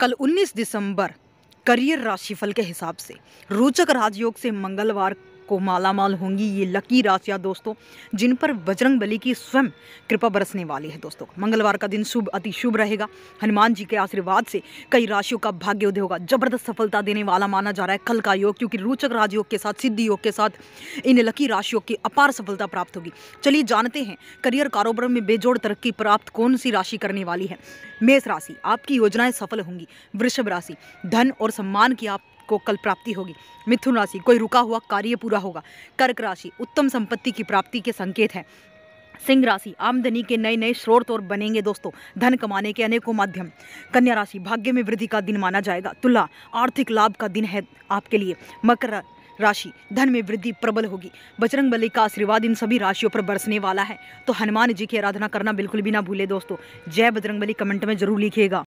कल 19 दिसंबर करियर राशिफल के हिसाब से रोचक राजयोग से मंगलवार को मालामाल होंगी ये लकी राशियाँ दोस्तों जिन पर बजरंग बली की स्वयं कृपा बरसने वाली है दोस्तों मंगलवार का दिन शुभ अति शुभ रहेगा हनुमान जी के आशीर्वाद से कई राशियों का भाग्य उदय होगा जबरदस्त सफलता देने वाला माना जा रहा है कल का योग क्योंकि रोचक राजयोग के साथ सिद्धि योग के साथ इन लकी राशियों की अपार सफलता प्राप्त होगी चलिए जानते हैं करियर कारोबार में बेजोड़ तरक्की प्राप्त कौन सी राशि करने वाली है मेष राशि आपकी योजनाएं सफल होंगी वृषभ राशि धन और सम्मान की आप को कल प्राप्ति होगी मिथुन राशि कोई रुका हुआ कार्य पूरा होगा कर्क राशि उत्तम संपत्ति की प्राप्ति के संकेत हैं सिंह राशि आमदनी के नए नए स्रोत और बनेंगे दोस्तों धन कमाने के अनेकों माध्यम कन्या राशि भाग्य में वृद्धि का दिन माना जाएगा तुला आर्थिक लाभ का दिन है आपके लिए मकर राशि धन में वृद्धि प्रबल होगी बजरंग बली का आशीर्वाद इन सभी राशियों पर बरसने वाला है तो हनुमान जी की आराधना करना बिल्कुल भी ना भूले दोस्तों जय बजरंग कमेंट में जरूर लिखिएगा